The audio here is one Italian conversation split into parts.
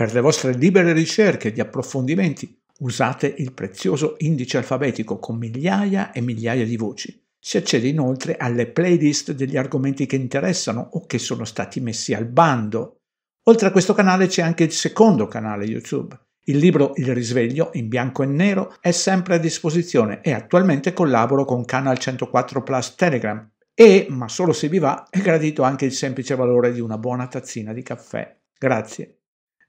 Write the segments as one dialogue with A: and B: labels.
A: Per le vostre libere ricerche di approfondimenti usate il prezioso indice alfabetico con migliaia e migliaia di voci. Si accede inoltre alle playlist degli argomenti che interessano o che sono stati messi al bando. Oltre a questo canale c'è anche il secondo canale YouTube. Il libro Il risveglio in bianco e nero è sempre a disposizione e attualmente collaboro con Canal 104 Plus Telegram e, ma solo se vi va, è gradito anche il semplice valore di una buona tazzina di caffè. Grazie.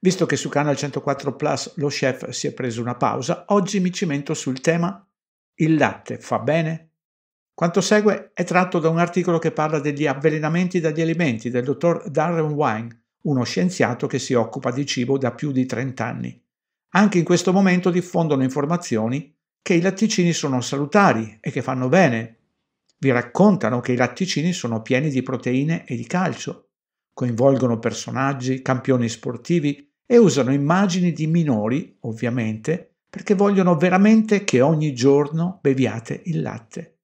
A: Visto che su Canal 104 Plus lo chef si è preso una pausa, oggi mi cimento sul tema Il latte fa bene? Quanto segue è tratto da un articolo che parla degli avvelenamenti dagli alimenti del dottor Darren Wine, uno scienziato che si occupa di cibo da più di 30 anni. Anche in questo momento diffondono informazioni che i latticini sono salutari e che fanno bene. Vi raccontano che i latticini sono pieni di proteine e di calcio. Coinvolgono personaggi, campioni sportivi, e usano immagini di minori, ovviamente, perché vogliono veramente che ogni giorno beviate il latte.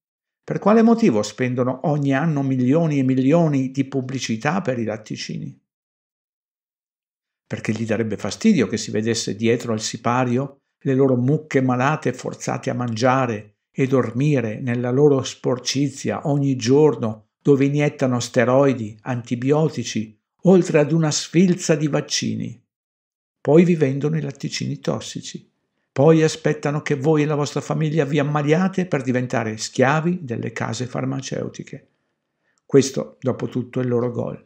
A: Per quale motivo spendono ogni anno milioni e milioni di pubblicità per i latticini? Perché gli darebbe fastidio che si vedesse dietro al sipario le loro mucche malate forzate a mangiare e dormire nella loro sporcizia ogni giorno dove iniettano steroidi, antibiotici, oltre ad una sfilza di vaccini poi vi vendono i latticini tossici, poi aspettano che voi e la vostra famiglia vi ammaliate per diventare schiavi delle case farmaceutiche. Questo, dopo tutto, è il loro gol.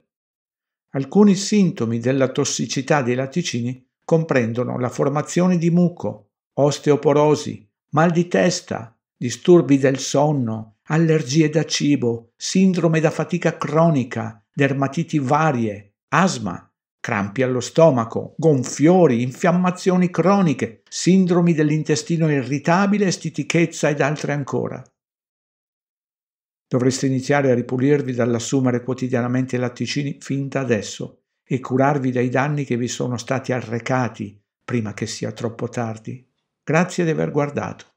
A: Alcuni sintomi della tossicità dei latticini comprendono la formazione di muco, osteoporosi, mal di testa, disturbi del sonno, allergie da cibo, sindrome da fatica cronica, dermatiti varie, asma, crampi allo stomaco, gonfiori, infiammazioni croniche, sindromi dell'intestino irritabile, stitichezza ed altre ancora. Dovreste iniziare a ripulirvi dall'assumere quotidianamente i latticini fin da adesso e curarvi dai danni che vi sono stati arrecati prima che sia troppo tardi. Grazie di aver guardato.